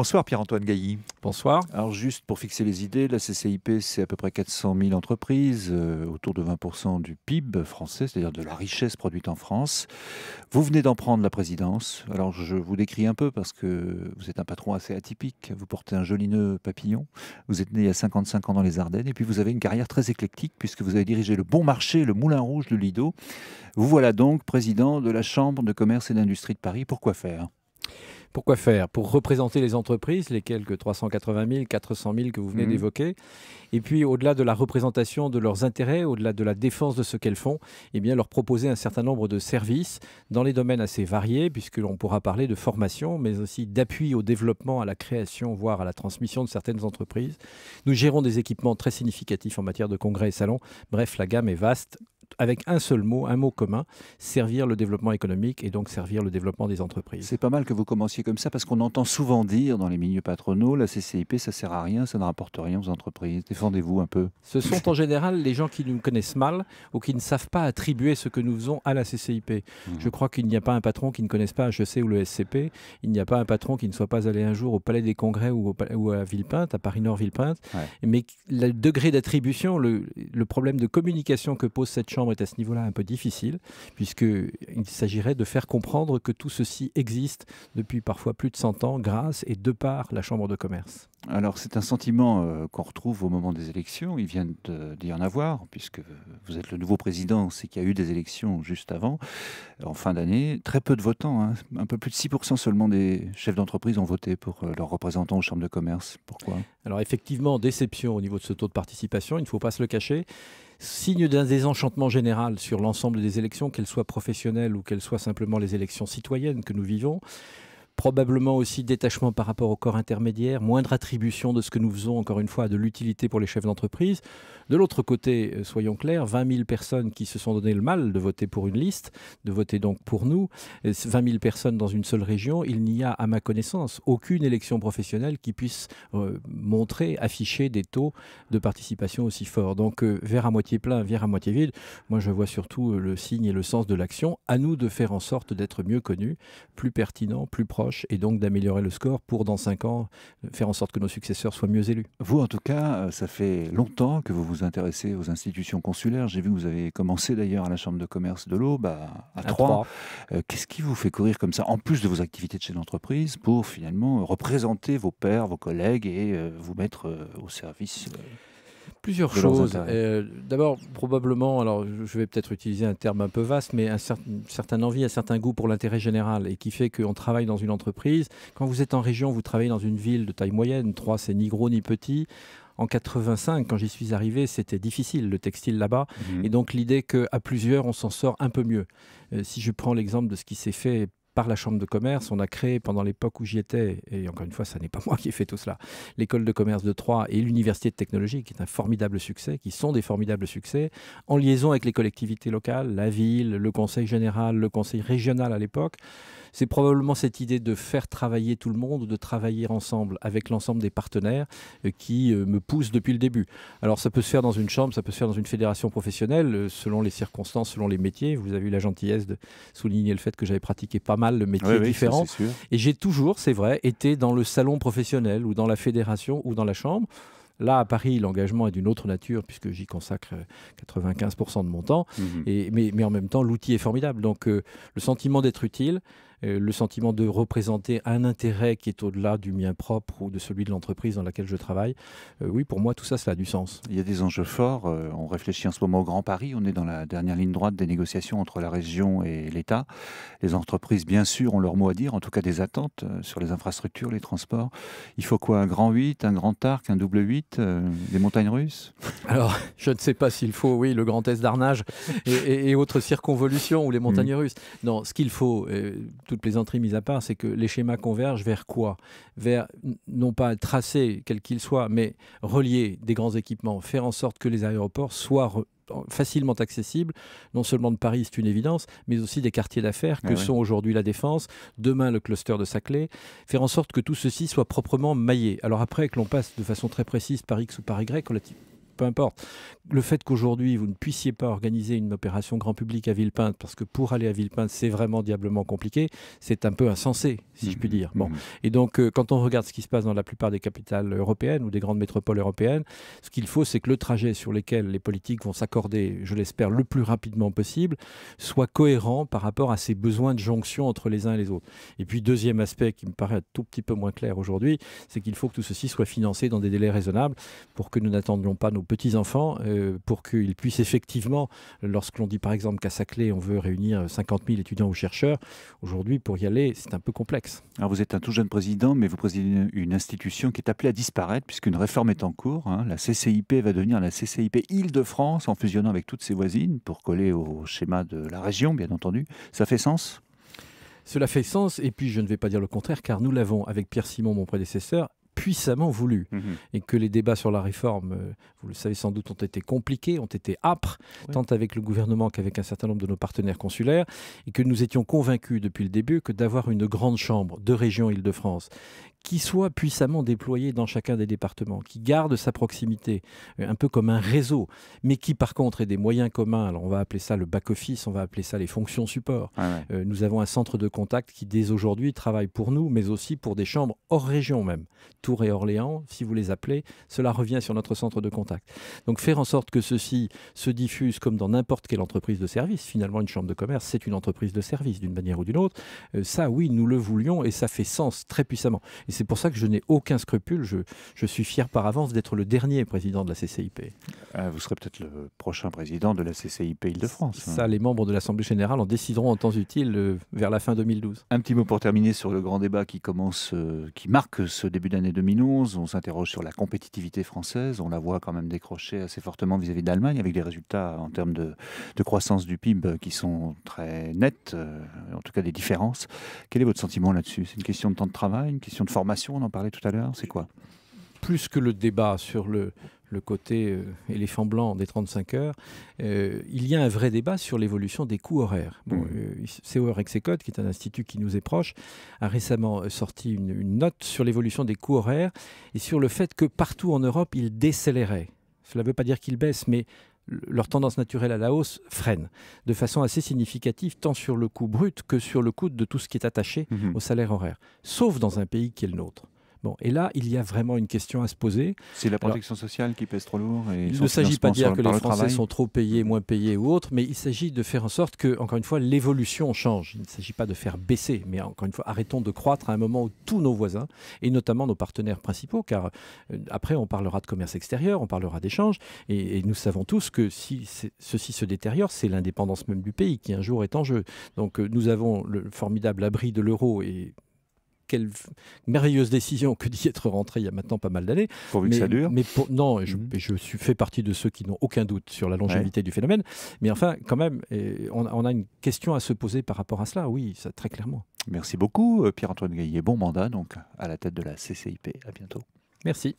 bonsoir Pierre-Antoine Gailly. Bonsoir. Alors juste pour fixer les idées, la CCIP c'est à peu près 400 000 entreprises, euh, autour de 20% du PIB français, c'est-à-dire de la richesse produite en France. Vous venez d'en prendre la présidence, alors je vous décris un peu parce que vous êtes un patron assez atypique, vous portez un joli nœud papillon, vous êtes né il y a 55 ans dans les Ardennes et puis vous avez une carrière très éclectique puisque vous avez dirigé le Bon Marché, le Moulin Rouge, le Lido. Vous voilà donc président de la Chambre de commerce et d'industrie de Paris, pourquoi faire pourquoi faire Pour représenter les entreprises, les quelques 380 000, 400 000 que vous venez mhm. d'évoquer. Et puis, au-delà de la représentation de leurs intérêts, au-delà de la défense de ce qu'elles font, eh bien, leur proposer un certain nombre de services dans les domaines assez variés, puisque l'on pourra parler de formation, mais aussi d'appui au développement, à la création, voire à la transmission de certaines entreprises. Nous gérons des équipements très significatifs en matière de congrès et salons. Bref, la gamme est vaste avec un seul mot, un mot commun, servir le développement économique et donc servir le développement des entreprises. C'est pas mal que vous commenciez comme ça parce qu'on entend souvent dire dans les milieux patronaux, la CCIP, ça sert à rien, ça ne rapporte rien aux entreprises. Défendez-vous un peu. Ce sont en général les gens qui nous connaissent mal ou qui ne savent pas attribuer ce que nous faisons à la CCIP. Mmh. Je crois qu'il n'y a pas un patron qui ne connaisse pas HEC ou le SCP. Il n'y a pas un patron qui ne soit pas allé un jour au Palais des Congrès ou, à Villepinte, à Paris-Nord-Villepinte. Mais le degré d'attribution, le, le problème de communication que pose cette chambre, chambre est à ce niveau-là un peu difficile, puisqu'il s'agirait de faire comprendre que tout ceci existe depuis parfois plus de 100 ans grâce et de par la chambre de commerce. Alors c'est un sentiment euh, qu'on retrouve au moment des élections. Il vient d'y en avoir, puisque vous êtes le nouveau président, c'est qu'il y a eu des élections juste avant, en fin d'année. Très peu de votants, hein. un peu plus de 6% seulement des chefs d'entreprise ont voté pour euh, leurs représentants aux chambres de commerce. Pourquoi Alors effectivement, déception au niveau de ce taux de participation, il ne faut pas se le cacher signe d'un désenchantement général sur l'ensemble des élections, qu'elles soient professionnelles ou qu'elles soient simplement les élections citoyennes que nous vivons probablement aussi détachement par rapport au corps intermédiaire, moindre attribution de ce que nous faisons, encore une fois, de l'utilité pour les chefs d'entreprise. De l'autre côté, euh, soyons clairs, 20 000 personnes qui se sont donné le mal de voter pour une liste, de voter donc pour nous, 20 euh, 000 personnes dans une seule région, il n'y a, à ma connaissance, aucune élection professionnelle qui puisse euh, montrer, afficher des taux de participation aussi forts. Donc, vers à moitié plein, vers à moitié vide, moi je vois surtout le signe et le sens de l'action. À nous de faire en sorte d'être mieux connus, plus pertinents, plus proches et donc d'améliorer le score pour, dans cinq ans, faire en sorte que nos successeurs soient mieux élus. Vous, en tout cas, euh, ça fait longtemps que vous vous intéressez aux institutions consulaires. J'ai vu que vous avez commencé d'ailleurs à la Chambre de commerce de l'Aube, à, à, euh, Qu'est-ce qui vous fait courir comme ça, en plus de vos activités de chez l'entreprise, pour finalement représenter vos pairs, vos collègues et euh, vous mettre au service Plusieurs choses. Euh, d'abord, probablement, alors je vais peut-être utiliser un terme un peu vaste, mais un certain envie, un certain goût pour l'intérêt général et qui fait qu'on travaille dans une entreprise. Quand vous êtes en région, vous travaillez dans une ville de taille moyenne. Trois, c'est ni gros ni petit. En 85, quand j'y suis arrivé, c'était difficile le textile là-bas. Mhm. Et donc l'idée qu'à plusieurs, on s'en sort un peu mieux. Euh, si je prends l'exemple de ce qui s'est fait la Chambre de commerce, on a créé pendant l'époque où j'y étais, et encore une fois, ça n'est pas moi qui ai fait tout cela, l'école de commerce de Troyes et l'université de technologie, qui est un formidable succès, qui sont des formidables succès, en liaison avec les collectivités locales, la ville, le conseil général, le conseil régional à l'époque c'est probablement cette idée de faire travailler tout le monde, de travailler ensemble avec l'ensemble des partenaires euh, qui euh, me pousse depuis le début. Alors ça peut se faire dans une chambre, ça peut se faire dans une fédération professionnelle, euh, selon les circonstances, selon les métiers. Vous avez eu la gentillesse de souligner le fait que j'avais pratiqué pas mal de métiers différents. Et j'ai toujours, c'est vrai, été dans le salon professionnel ou dans la fédération ou dans la chambre. Là, à Paris, l'engagement est d'une autre nature puisque j'y consacre 95% de mon temps. Mhm. mais, en même temps, l'outil est formidable. Donc, le sentiment d'être utile, euh, le sentiment de représenter un intérêt qui est au-delà du mien propre ou de celui de l'entreprise dans laquelle je travaille. Euh, oui, pour moi, tout ça, ça a du sens. Il y a des enjeux forts. Euh, on réfléchit en ce moment au Grand Paris. On est dans la dernière ligne droite des négociations entre la région et l'État. Les entreprises, bien sûr, ont leur mot à dire, en tout cas des attentes sur les infrastructures, les transports. Il faut quoi Un grand 8, un grand arc, un double 8, des montagnes russes Alors, je ne sais pas s'il faut, oui, le grand est d'Arnage et, autres circonvolutions ou les montagnes hmm. russes. Non, ce qu'il faut, toute plaisanterie mise à part, c'est que les schémas convergent vers quoi Vers, non pas tracer, quel qu'il soit, mais relier des grands équipements, faire en sorte que les aéroports soient facilement accessibles, non seulement de Paris, c'est une évidence, mais aussi des quartiers d'affaires eh que sont aujourd'hui la Défense, demain le cluster de Saclay, faire en sorte que tout ceci soit proprement maillé. Alors après, que l'on passe de façon très précise par X ou par Y, peu importe. Le fait qu'aujourd'hui, vous ne puissiez pas organiser une opération grand public à Villepinte, parce que pour aller à Villepinte, c'est vraiment diablement compliqué, c'est un peu insensé, si je puis mhm. dire. Bon. Mhm. Et donc, euh, quand on regarde ce qui se passe dans la plupart des capitales européennes ou des grandes métropoles européennes, ce qu'il faut, c'est que le trajet sur lequel les politiques vont s'accorder, je l'espère, le plus rapidement possible, soit cohérent par rapport à ces besoins de jonction entre les uns et les autres. Et puis, deuxième aspect qui me paraît un tout petit peu moins clair aujourd'hui, c'est qu'il faut que tout ceci soit financé dans des délais raisonnables pour que nous n'attendions pas nos petits-enfants euh, pour qu'ils puissent effectivement, lorsque l'on dit par exemple qu'à Saclay, on veut réunir 50 000 étudiants ou chercheurs, aujourd'hui, pour y aller, c'est un peu complexe. Alors vous êtes un tout jeune président, mais vous présidez une institution qui est appelée à disparaître puisqu'une réforme est en cours. Hein. La CCIP va devenir la CCIP Île-de-France en fusionnant avec toutes ses voisines pour coller au schéma de la région, bien entendu. Ça fait sens cela fait sens, et puis je ne vais pas dire le contraire, car nous l'avons, avec Pierre Simon, mon prédécesseur, puissamment voulu. Mhm. Et que les débats sur la réforme, euh, vous le savez sans doute, ont été compliqués, ont été âpres, tant avec le gouvernement qu'avec un certain nombre de nos partenaires consulaires, et que nous étions convaincus depuis le début que d'avoir une grande chambre de région Île-de-France qui soit puissamment déployé dans chacun des départements, qui garde sa proximité, euh, un peu comme un réseau, mais qui par contre ait des moyens communs. Alors on va appeler ça le back-office, on va appeler ça les fonctions support. Euh, nous avons un centre de contact qui dès aujourd'hui travaille pour nous, mais aussi pour des chambres hors région même. Tours et Orléans, si vous les appelez, cela revient sur notre centre de contact. Donc faire en sorte que ceci se diffuse comme dans n'importe quelle entreprise de service. Finalement, une chambre de commerce, c'est une entreprise de service d'une manière ou d'une autre. Euh, ça, oui, nous le voulions et ça fait sens très puissamment. Et c'est pour ça que je n'ai aucun scrupule. Je, suis fier par avance d'être le dernier président de la CCIP. Ah, vous serez peut-être le prochain président de la CCIP Île-de-France. Hein. Ça, les membres de l'Assemblée générale en décideront en temps utile euh, vers la fin 2012. Un petit mot pour terminer sur le grand débat qui commence, euh, qui marque ce début d'année 2011. On s'interroge sur la compétitivité française. On la voit quand même décrocher assez fortement vis-à-vis d'Allemagne, avec des résultats en termes de, croissance du PIB euh, qui sont très nets, en tout cas des différences. Quel est votre sentiment là-dessus C'est une question de temps de travail, une question de formation formation, on en parlait tout à l'heure, c'est quoi Plus que le débat sur le, côté euh, éléphant blanc des 35 heures, euh, il y a un vrai débat sur l'évolution des coûts horaires. Bon, euh, qui est un institut qui nous est proche, a récemment euh, sorti une, une note sur l'évolution des coûts horaires et sur le fait que partout en Europe, il décélérait. Cela ne veut pas dire qu'il baisse, mais leur tendance naturelle à la hausse freine de façon assez significative, tant sur le coût brut que sur le coût de tout ce qui est attaché mhm. au salaire horaire, sauf dans un pays qui est le nôtre. Bon, et là, il y a vraiment une question à se poser. C'est la protection sociale qui pèse trop lourd. Et il ne s'agit pas de dire que les Français sont trop payés, moins payés ou autres, mais il s'agit de faire en sorte que, encore une fois, l'évolution change. Il ne s'agit pas de faire baisser, mais encore une fois, arrêtons de croître à un moment où tous nos voisins, et notamment nos partenaires principaux, car euh, après, on parlera de commerce extérieur, on parlera d'échange, et, nous savons tous que si ceci se détériore, c'est l'indépendance même du pays qui un jour est en jeu. Donc, euh, nous avons le formidable abri de l'euro et quelle merveilleuse décision que d'y être rentré il y a maintenant pas mal d'années. Pourvu que ça dure. Mais non, mhm. je, suis, fais partie de ceux qui n'ont aucun doute sur la longévité du phénomène. Mais enfin, quand même, on, a une question à se poser par rapport à cela, oui, ça, très clairement. Merci beaucoup, euh, Pierre-Antoine Gaillet. Bon mandat, donc, à la tête de la CCIP. À bientôt. Merci.